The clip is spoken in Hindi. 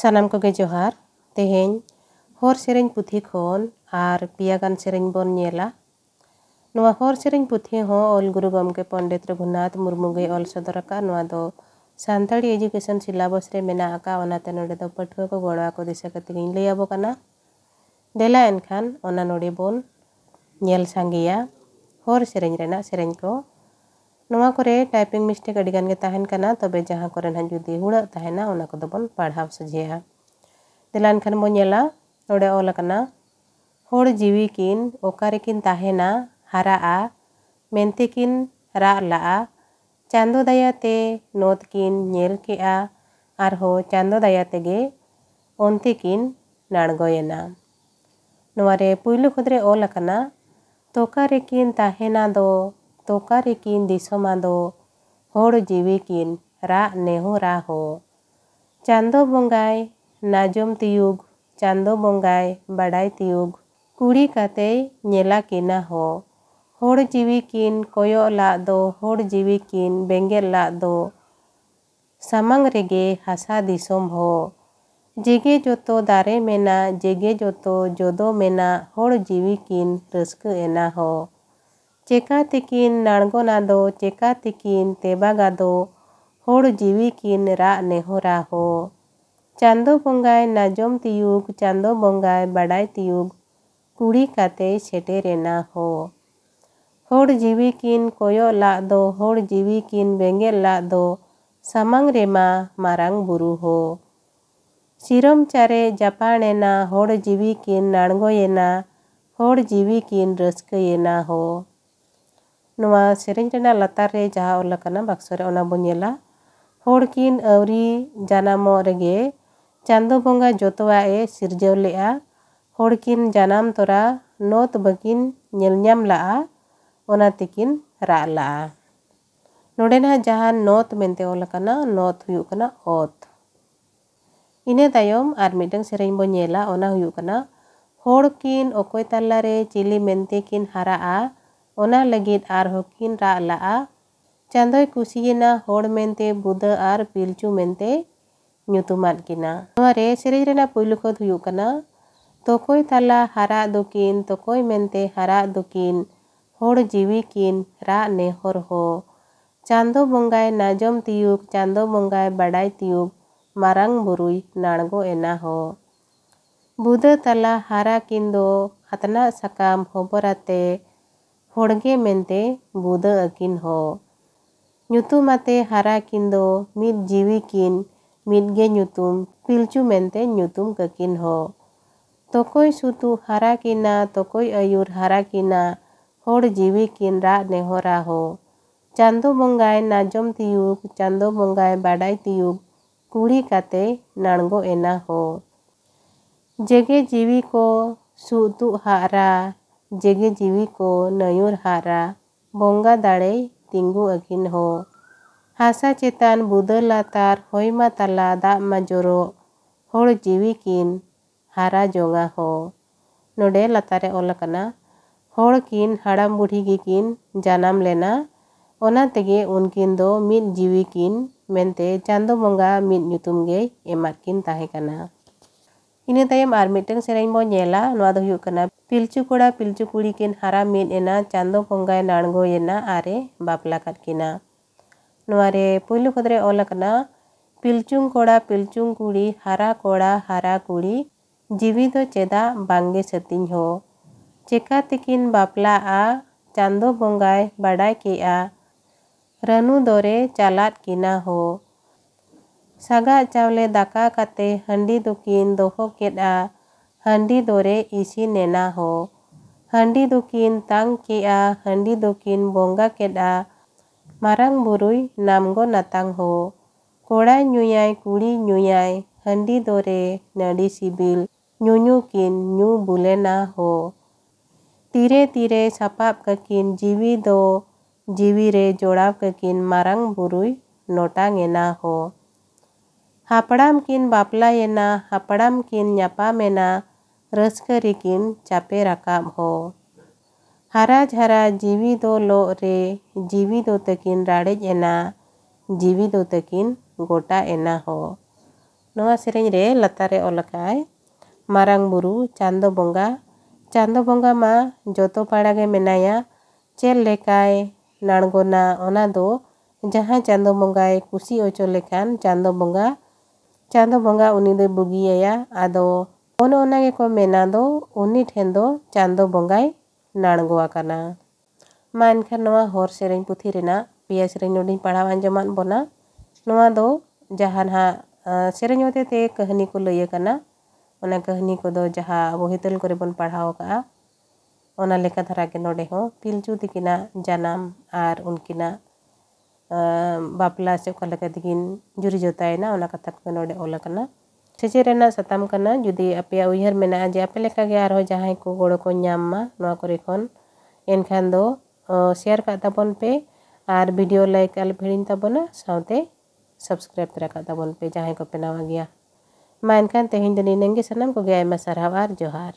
ᱥᱟᱱᱟᱢ ᱠᱚᱜᱮ ᱡᱚᱦᱟᱨ ᱛᱮᱦᱮᱧ ᱦᱚᱨ ᱥᱮᱨᱮᱧ ᱯᱩᱛᱷᱤ ᱠᱷᱚᱱ ᱟᱨ ᱯᱮᱭᱟ ᱜᱟᱱ ᱥᱮᱨᱮᱧ ᱵᱚᱱ ᱧᱮᱞᱟ ᱱᱚᱣᱟ ᱦᱚᱨ ᱥᱮᱨᱮᱧ ᱯᱩᱛᱷᱤ ᱦᱚᱸ ᱚᱞ ᱜᱩᱨᱩ ᱜᱚᱢᱠᱮ ᱯᱚᱱᱰᱤᱛ ᱨᱚᱜᱷᱩᱱᱟᱛᱷ ᱢᱩᱨᱢᱩ ᱜᱮ ᱚᱞ ᱥᱚᱫᱚᱨ ᱟᱠᱟᱫ ᱱᱚᱣᱟ ᱫᱚ ᱥᱟᱱᱛᱟᱲᱤ ᱮᱰᱩᱠᱮᱥᱚᱱ ᱥᱤᱞᱟᱵᱟᱥ ᱨᱮ ᱢᱮᱱᱟᱜ ᱟᱠᱟᱫ ᱚᱱᱟᱛᱮ ᱱᱚᱰᱮ ᱫᱚ ᱯᱟᱹᱴᱷᱩᱣᱟᱹ ᱠᱚ ᱜᱚᱲᱚ ᱟᱠᱚ ᱫᱤᱥᱟᱹ ᱠᱟᱛᱮ ᱜᱤᱧ ᱞᱟᱹᱭ ᱟᱵᱚ ᱠᱟᱱᱟ ᱫᱮᱞᱟ ᱮᱱᱠᱷᱟᱱ ᱚᱱᱟ ᱱᱚᱰᱮ ᱵᱚᱱ ᱧᱮᱞ ᱥᱟᱸᱜᱮᱭᱟ ᱦᱚᱨ ᱥᱮᱨᱮᱧ ᱨᱮᱱᱟᱜ ᱥᱮᱨᱮᱧ ᱠᱚ ᱱᱚᱣᱟ ᱠᱚᱨᱮ ᱴᱟᱭᱯᱤᱝ ᱢᱤᱥᱴᱮᱠ ᱟᱹᱰᱤ ᱜᱟᱱ ᱜᱮ ᱛᱟᱦᱮᱱ ᱠᱟᱱᱟ ᱛᱚᱵᱮ ᱡᱟᱦᱟᱸ ᱠᱚᱨᱮ ᱱᱟᱦᱟᱜ ᱡᱩᱫᱤ ᱦᱩᱲᱟᱹᱜ ᱛᱟᱦᱮᱱᱟ ᱚᱱᱟ ᱠᱚᱫᱚ ᱵᱚᱱ ᱯᱟᱲᱦᱟᱣ ᱥᱚᱡᱷᱮᱭᱟ ᱫᱮᱞᱟ ᱮᱱᱠᱷᱟᱱ ᱵᱚᱱ ᱧᱮᱞᱟ ᱱᱚᱰᱮ ᱚᱞ ᱟᱠᱟᱱᱟ ᱦᱚᱲ ᱡᱤᱣᱤ ᱠᱤᱱ ᱚᱠᱟ ᱨᱮᱠᱤᱱ ᱛᱟᱦᱮᱱᱟ ᱦᱟᱨᱟᱜᱼᱟ ᱢᱮᱱᱛᱮ ᱠᱤᱱ ᱨᱟᱜ ᱞᱟᱜᱼᱟ ᱪᱟᱸᱫᱚ ᱫᱟᱭᱟᱛᱮ ᱱᱚᱛ ᱠᱤᱱ ᱧᱮᱞ ᱠᱮᱜᱼᱟ ᱟᱨᱦᱚᱸ ᱪᱟᱸᱫᱚ ᱫᱟᱭᱟ ᱛᱮᱜᱮ ᱚᱱᱛᱮ ᱠᱤᱱ ᱱᱟᱲᱜᱚᱭᱮᱱᱟ ᱱᱚᱣᱟ ᱨᱮ ᱯᱩᱭᱞᱩ ᱠᱷᱚᱫᱽᱨᱮ ᱚᱞ ᱟᱠᱟᱱᱟ ᱛᱚᱠᱟ ᱨᱮᱠᱤᱱ ᱛᱟᱦᱮᱱᱟ ᱫᱚ तोकारीकिन जीविकिन रा नेहरा हो चांदो बंगाय नाजम तियुग चांदो बंगाय बाडाय तियुग कुड़ी कातेय नेला किना हो होड़ जीविकिन कोयो ला दो होड़ जीविकिन बेंगेल ला दो सामंग रेगे हसा दिसम हो जेगे जोतो दारे मेना जेगे जोतो जोदो मेना होड़ जीविकिन रस्क एना हो चेका तेकिन नड़गोना दो चेका तेकिन तेबागा दो होड़ जीविकिन रा नेहोरा हो चांदो बंगाय नाजम तियुग चांदो बंगाय बाड़ाय तियुग कुड़ी काते सेटे रेना हो होड़ जीविकिन कोयो ला दो होड़ जीविकिन बेंगे ला दो सामांग रेमा मारांग बुरु हो सिरम चारे जापानेना होड़ जीविकिन नड़गोयेना होड़ जीविकिन रस्कयेना हो ᱱᱚᱣᱟ ᱥᱮᱨᱮᱧ ᱨᱮᱱᱟᱜ ᱞᱟᱛᱟᱨ ᱨᱮ ᱡᱟᱦᱟᱸ ᱚᱞ ᱟᱠᱟᱱᱟ ᱵᱟᱠᱥᱚ ᱨᱮ ᱚᱱᱟ ᱵᱚᱱ ᱧᱮᱞᱟ ᱦᱚᱲ ᱠᱤᱱ ᱟᱹᱣᱨᱤ ᱡᱟᱱᱟᱢᱚᱜ ᱨᱮᱜᱮ ᱪᱟᱸᱫᱳ ᱵᱚᱸᱜᱟ ᱡᱚᱛᱚᱣᱟᱜ ᱮ ᱥᱤᱨᱡᱟᱹᱣ ᱞᱮᱜᱼᱟ ᱦᱚᱲ ᱠᱤᱱ ᱡᱟᱱᱟᱢ ᱛᱚᱨᱟ ᱱᱚᱛ ᱵᱟᱹᱠᱤᱱ ᱧᱮᱞ ᱧᱟᱢ ᱞᱟᱜᱼᱟ ᱚᱱᱟ ᱛᱮᱠᱤᱱ ᱨᱟᱜ ᱞᱟᱜᱼᱟ ᱱᱚᱰᱮᱱᱟᱜ ᱡᱟᱦᱟᱸ ᱱᱚᱛ ᱢᱮᱱᱛᱮ ᱚᱞ ᱟᱠᱟᱱᱟ ᱱᱚᱛ ᱦᱩᱭᱩᱜ ᱠᱟᱱᱟ ᱚᱛ ᱤᱱᱟᱹ ᱛᱟᱭᱚᱢ ᱟᱨ ᱢᱤᱫᱴᱟᱝ ᱥᱮᱨᱮᱧ ᱵᱚᱱ ᱧᱮᱞᱟ ᱚᱱᱟ ᱦᱩᱭᱩᱜ ᱠᱟᱱᱟ ᱦᱚᱲ ᱠᱤᱱ ᱚᱠᱚᱭ ᱛᱟᱞᱟᱨᱮ ᱪᱤᱞᱤ ᱢᱮᱱᱛᱮ ᱠᱤᱱ ᱦᱟᱨᱟᱜᱼᱟ ओना लगीद आर होकिन रा ला चांदोय कुसीना होड मेंते बुद आर पिलचु मेंते नुतुमान किना नवारे सेरिज रेना पुइलु खोद दुकिन तोकोय मेंते हरा दुकिन जीवी किन रा नेहर हो चांदो बंगाय नाजम तियुक चांदो बंगाय बडाय तियुक मारंग बुरुई नाणगो एना हो बुद तल्ला हरा कि दो हतना सकाम होबराते ᱦᱚᱲᱜᱮ ᱢᱮᱱᱛᱮ ᱵᱩᱫᱟᱹ ᱟᱹᱠᱤᱱ ᱦᱚᱸ ᱧᱩᱛᱩᱢᱟᱛᱮ ᱦᱟᱨᱟ ᱠᱤᱱ ᱫᱚ ᱢᱤᱫ ᱡᱤᱣᱤ ᱠᱤᱱ ᱢᱤᱫᱜᱮ ᱧᱩᱛᱩم ᱯᱤᱞᱪᱩ ᱢᱮᱱᱛᱮ ᱧᱩᱛᱩم ᱠᱟᱹᱠᱤᱱ ᱦᱚᱸ ᱛᱚᱠᱚᱭ ᱥᱩᱛᱩ ᱦᱟᱨᱟ ᱠᱤᱱᱟ ᱛᱚᱠᱚᱭ ᱟᱹᱭᱩᱨ ᱦᱟᱨᱟ ᱠᱤᱱᱟ ᱦᱚᱲ ᱡᱤᱣᱤ ᱠᱤᱱ ᱨᱟᱜ ᱱᱮᱦᱚᱨᱟ ᱦᱚᱸ ᱪᱟᱸᱫᱚ ᱵᱚᱸᱜᱟᱭ ᱱᱟᱡᱚᱢ ᱛᱤᱭᱩᱜ ᱪᱟᱸᱫᱚ ᱵᱚᱸᱜᱟᱭ ᱵᱟᱰᱟᱭ ᱛᱤᱭᱩᱜ ᱠᱩᱲᱤ ᱠᱟᱛᱮ ᱱᱟᱬᱜᱚ ᱮᱱᱟ ᱦᱚᱸ ᱡᱮᱜᱮ ᱡᱤᱣᱤ ᱠᱚ ᱥᱩᱛᱩᱜ ᱦᱟᱨᱟ जगे जीवी को नयूर हारा बंगा दड़े तिंगू अगिन हो हासा चेतान बुदल लातार हईमा तला दा माजरो हड़ जीवी किन हारा जोंगा हो नोडे लातारे ओलकना हड़ किन हाड़म बुढ़ी गी किन जानाम लेना ओना तेगे उनकिन दो मिट जीवी किन मेंते चांदो बंगा मिट नितुम गे एमार किन ताहे कना इनतम और मिट्टन सेना पिलचुकोड़ा पिलचुकुड़ी के हरा मीन एना चांदो बंगा नाणगोना और बापलाकना पोलो खुदरे ऑलकना पिलचू कोड़ा पिलचू कुड़ी हारा कोड़ा हरा कुड़ी जीवी तो चेदा बांगे सतीन हो चेका तेकिन बापला आ चांदो बंगा बाड़ा के आ रनु दौरे चालाद किना हो Sagacaলেdhaka ka te handndidukkinndoho keda handịdore isi ne nao, Handịdukkintà kiaa handndindokin bonga keda marang buruui na go naangụ, Koda nynyaikulli nynyai handịdore naịisibil nyunykin nybule naụ Tire tire sapapkin j do jwire joda kekin marang b u r हापड़ामकिन बापला एना हापड़ामकिन न्यापामेना रसकरीकिन चापे रकाम हो हरा झरा जीवी दो लो रे जीवी दो तकिन राड़े एना जीवी दो तकिन गोटा एना हो नवा से लतारे ओलकाय मारंग बुरु चांदो बंगा चांदो बंगा मा जोतो पाड़ा गे मेनाया चेल लेकाय नाणगोना ओना दो जहाँ चांदो बंगाए कुसी ओचो लेखान चांदो बंगा चांदो बंगा उन्नी दो बुगी अदे को मेना दो उन्नी ठेन दो चांदो बंगा नाणगोवा करना मानखान हर से पुथी पे से पढ़ा आजम बोना ना दो जहाँ ना से कहानी को लैकना कहानी को जहाँ अब हितल को पढ़ाकर दारा के नोड़ों तिलचू तक जानम आर उनकी ᱵᱟᱯᱞᱟ ᱥᱮ ᱚᱠᱟ ᱞᱮᱠᱟ ᱛᱮᱠᱤᱱ ᱡᱩᱨᱤ ᱡᱚᱛᱟᱭᱮᱱᱟ ᱚᱱᱟ ᱠᱟᱛᱷᱟ ᱠᱚᱜᱮ ᱱᱚᱰᱮ ᱚᱞ ᱟᱠᱟᱱᱟ ᱥᱮᱪᱮᱫ ᱨᱮᱱᱟᱜ ᱥᱟᱛᱟᱢ ᱠᱟᱱᱟ ᱡᱩᱫᱤ ᱟᱯᱮᱭᱟᱜ ᱩᱭᱦᱟᱹᱨ ᱢᱮᱱᱟᱜᱼᱟ ᱡᱮ ᱟᱯᱮ ᱞᱮᱠᱟᱜᱮ ᱟᱨᱦᱚᱸ ᱡᱟᱦᱟᱸᱭ ᱠᱚ ᱜᱚᱲᱚ ᱠᱚ ᱧᱟᱢ ᱢᱟ ᱱᱚᱣᱟ ᱠᱚᱨᱮ ᱠᱷᱚᱱ ᱮᱱᱠᱷᱟᱱ ᱫᱚ ᱥᱮᱭᱟᱨ ᱠᱟᱜ ᱛᱟᱵᱚᱱ ᱯᱮ ᱟᱨ ᱵᱷᱤᱰᱤᱭᱳ ᱞᱟᱭᱤᱠ ᱟᱞᱚᱯᱮ ᱦᱤᱲᱤᱧ ᱛᱟᱵᱚᱱᱟ ᱥᱟᱶᱛᱮ ᱥᱟᱵᱥᱠᱨᱟᱭᱤᱵ ᱛᱚᱨᱟ ᱠᱟᱜ ᱛᱟᱵᱚᱱ ᱯᱮ ᱡᱟᱦᱟᱸᱭ ᱠᱚᱯᱮ ᱱᱟᱣᱟ ᱜᱮᱭᱟ ᱢᱟ ᱮᱱᱠᱷᱟᱱ ᱛᱮᱦᱮᱧ ᱫᱚ ᱱᱤᱱᱟᱹᱝ ᱜᱮ ᱥᱟᱱᱟᱢ ᱠᱚᱜᱮ ᱟᱭᱢᱟ ᱥᱟᱨᱦᱟᱣ ᱟᱨ ᱡᱚᱦᱟᱨ